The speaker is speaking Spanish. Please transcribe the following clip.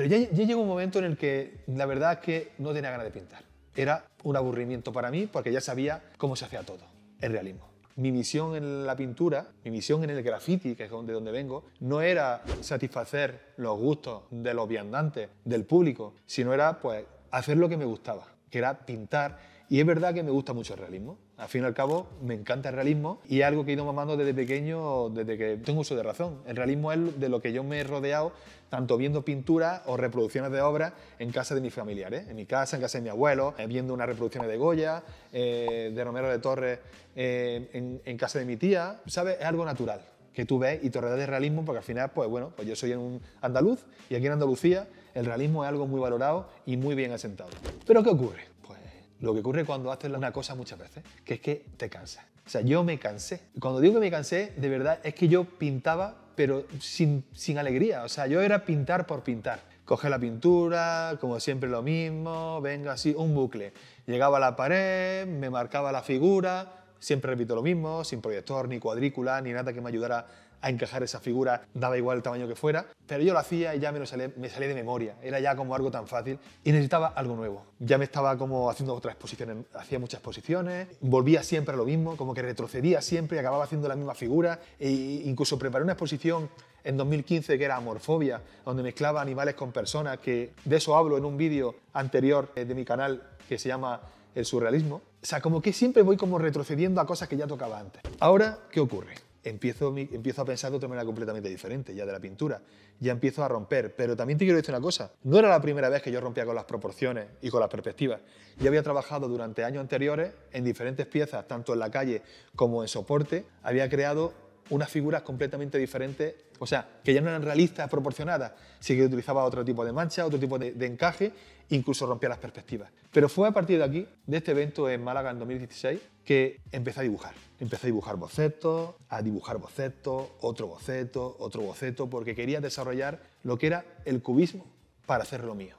Pero ya, llegó un momento en el que la verdad es que no tenía ganas de pintar. Era un aburrimiento para mí porque ya sabía cómo se hacía todo, el realismo mi misión en la pintura, mi misión en el graffiti, que es de donde vengo, no era satisfacer los gustos de los viandantes, del público, sino era pues hacer lo que me gustaba, que era pintar y es verdad que me gusta mucho el realismo. Al fin y al cabo, me encanta el realismo y es algo que he ido mamando desde pequeño, desde que tengo uso de razón. El realismo es de lo que yo me he rodeado, tanto viendo pinturas o reproducciones de obras en casa de mis familiares, en mi casa, en casa de mi abuelo, eh, viendo unas reproducciones de Goya, eh, de Romero de Torres, eh, en, casa de mi tía. ¿Sabes? Es algo natural que tú ves y te rodeas de realismo, porque al final, pues bueno, pues yo soy un andaluz y aquí en Andalucía el realismo es algo muy valorado y muy bien asentado. ¿Pero qué ocurre? Pues lo que ocurre cuando haces una cosa muchas veces, que es que te cansas. O sea, yo me cansé. Cuando digo que me cansé, de verdad es que yo pintaba, pero sin, sin alegría. O sea, yo era pintar por pintar. Cogía la pintura, como siempre lo mismo, venga así, un bucle. Llegaba a la pared, me marcaba la figura, siempre repito lo mismo, sin proyector, ni cuadrícula, ni nada que me ayudara a encajar esa figura, daba igual el tamaño que fuera, pero yo lo hacía y ya me, salía de memoria, era ya como algo tan fácil y necesitaba algo nuevo. Ya me estaba como haciendo otras exposiciones, hacía muchas exposiciones, volvía siempre a lo mismo, como que retrocedía siempre y acababa haciendo la misma figura e incluso preparé una exposición en 2015 que era Amorfobia, donde mezclaba animales con personas, que de eso hablo en un vídeo anterior eh, de mi canal que se llama El Surrealismo. O sea, como que siempre voy como retrocediendo a cosas que ya tocaba antes. Ahora, ¿qué ocurre? empiezo, empiezo a pensar de otra manera completamente diferente ya de la pintura. Ya empiezo a romper. Pero también te quiero decir una cosa. No era la primera vez que yo rompía con las proporciones y con las perspectivas. ya había trabajado durante años anteriores en diferentes piezas, tanto en la calle como en soporte. Había creado unas figuras completamente diferentes, o sea, que ya no eran realistas, proporcionadas, sí que utilizaba otro tipo de mancha, otro tipo de, de encaje, incluso rompía las perspectivas. Pero fue a partir de aquí, de este evento en Málaga en 2016, que empecé a dibujar. Empecé a dibujar bocetos, a dibujar bocetos, otro boceto, otro boceto, porque quería desarrollar lo que era el cubismo para hacer lo mío.